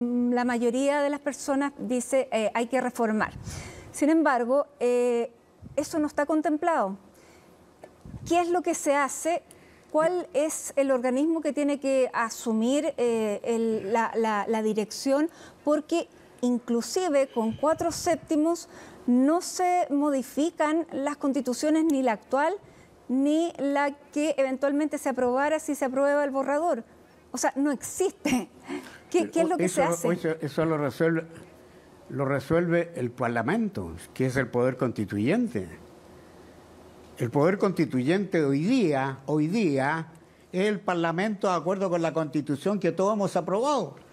Mm, la mayoría de las personas dice eh, hay que reformar. Sin embargo, eh, eso no está contemplado. ¿Qué es lo que se hace? ¿Cuál es el organismo que tiene que asumir eh, la, la dirección? Porque inclusive con cuatro séptimos no se modifican las constituciones ni la actual ni la que eventualmente se aprobara si se aprueba el borrador. O sea, no existe. ¿Qué, es lo que se hace? Eso, eso, lo, resuelve, lo resuelve el Parlamento, que es el poder constituyente. El poder constituyente hoy día, hoy día, es el Parlamento de acuerdo con la Constitución que todos hemos aprobado.